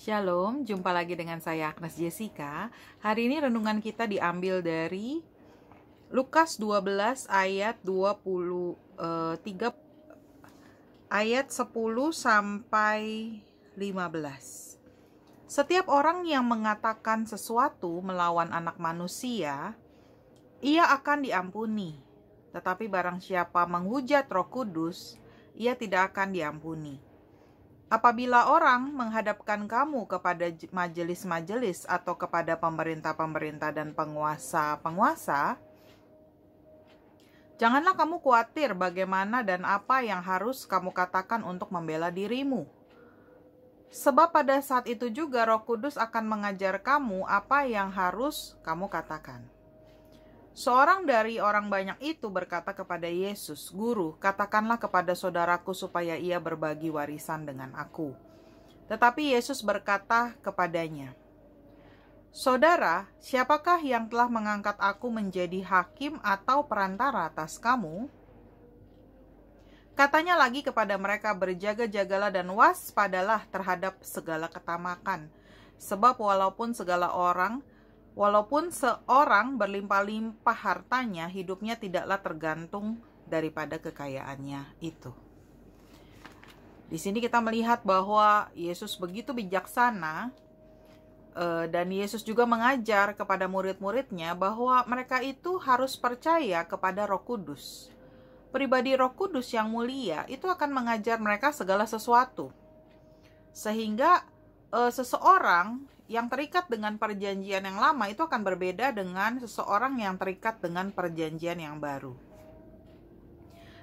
Shalom, jumpa lagi dengan saya Agnes Jessica. Hari ini renungan kita diambil dari Lukas 12 ayat 20 eh, 3 ayat 10 sampai 15. Setiap orang yang mengatakan sesuatu melawan anak manusia, ia akan diampuni. Tetapi barang siapa menghujat Roh Kudus, ia tidak akan diampuni Apabila orang menghadapkan kamu kepada majelis-majelis atau kepada pemerintah-pemerintah dan penguasa-penguasa, janganlah kamu khawatir bagaimana dan apa yang harus kamu katakan untuk membela dirimu. Sebab pada saat itu juga Roh Kudus akan mengajar kamu apa yang harus kamu katakan. Seorang dari orang banyak itu berkata kepada Yesus, "Guru, katakanlah kepada saudaraku supaya ia berbagi warisan dengan aku." Tetapi Yesus berkata kepadanya, "Saudara, siapakah yang telah mengangkat aku menjadi hakim atau perantara atas kamu?" Katanya lagi kepada mereka, "Berjaga-jagalah dan waspadalah terhadap segala ketamakan, sebab walaupun segala orang Walaupun seorang berlimpah-limpah hartanya, hidupnya tidaklah tergantung daripada kekayaannya itu. Di sini kita melihat bahwa Yesus begitu bijaksana eh, dan Yesus juga mengajar kepada murid-muridnya bahwa mereka itu harus percaya kepada Roh Kudus. Pribadi Roh Kudus yang mulia itu akan mengajar mereka segala sesuatu. Sehingga eh, seseorang yang terikat dengan perjanjian yang lama itu akan berbeda dengan seseorang yang terikat dengan perjanjian yang baru.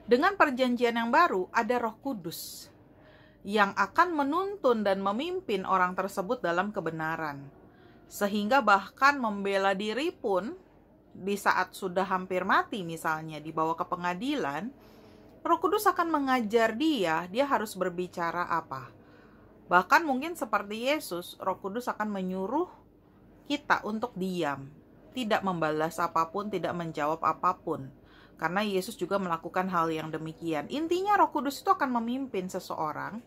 Dengan perjanjian yang baru, ada Roh Kudus yang akan menuntun dan memimpin orang tersebut dalam kebenaran, sehingga bahkan membela diri pun di saat sudah hampir mati, misalnya dibawa ke pengadilan. Roh Kudus akan mengajar dia, dia harus berbicara apa Bahkan mungkin seperti Yesus, Roh Kudus akan menyuruh kita untuk diam, tidak membalas apapun, tidak menjawab apapun. Karena Yesus juga melakukan hal yang demikian. Intinya Roh Kudus itu akan memimpin seseorang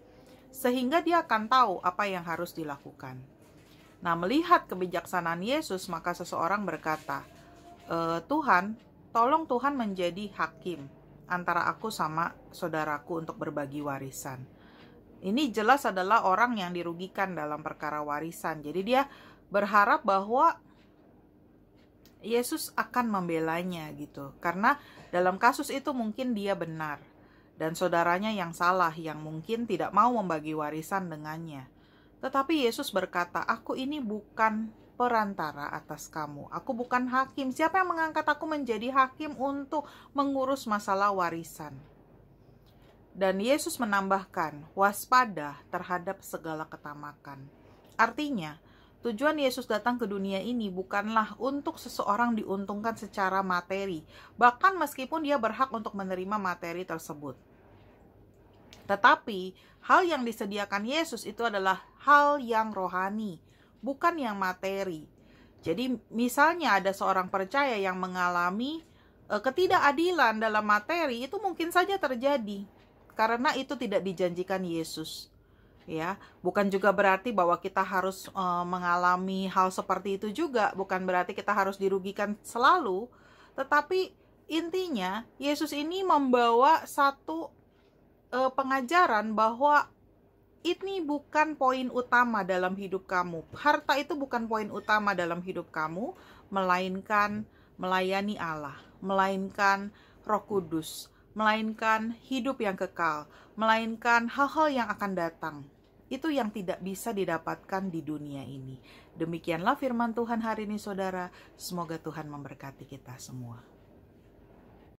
sehingga dia akan tahu apa yang harus dilakukan. Nah, melihat kebijaksanaan Yesus, maka seseorang berkata, e, "Tuhan, tolong Tuhan menjadi hakim antara aku sama saudaraku untuk berbagi warisan." Ini jelas adalah orang yang dirugikan dalam perkara warisan. Jadi dia berharap bahwa Yesus akan membelanya gitu. Karena dalam kasus itu mungkin dia benar dan saudaranya yang salah yang mungkin tidak mau membagi warisan dengannya. Tetapi Yesus berkata, "Aku ini bukan perantara atas kamu. Aku bukan hakim. Siapa yang mengangkat aku menjadi hakim untuk mengurus masalah warisan? Dan Yesus menambahkan, waspada terhadap segala ketamakan. Artinya, tujuan Yesus datang ke dunia ini bukanlah untuk seseorang diuntungkan secara materi, bahkan meskipun dia berhak untuk menerima materi tersebut. Tetapi, hal yang disediakan Yesus itu adalah hal yang rohani, bukan yang materi. Jadi, misalnya ada seorang percaya yang mengalami eh, ketidakadilan dalam materi, itu mungkin saja terjadi karena itu tidak dijanjikan Yesus ya bukan juga berarti bahwa kita harus e, mengalami hal seperti itu juga bukan berarti kita harus dirugikan selalu tetapi intinya Yesus ini membawa satu e, pengajaran bahwa ini bukan poin utama dalam hidup kamu harta itu bukan poin utama dalam hidup kamu melainkan melayani Allah melainkan Roh Kudus melainkan hidup yang kekal, melainkan hal-hal yang akan datang. Itu yang tidak bisa didapatkan di dunia ini. Demikianlah firman Tuhan hari ini, saudara. Semoga Tuhan memberkati kita semua.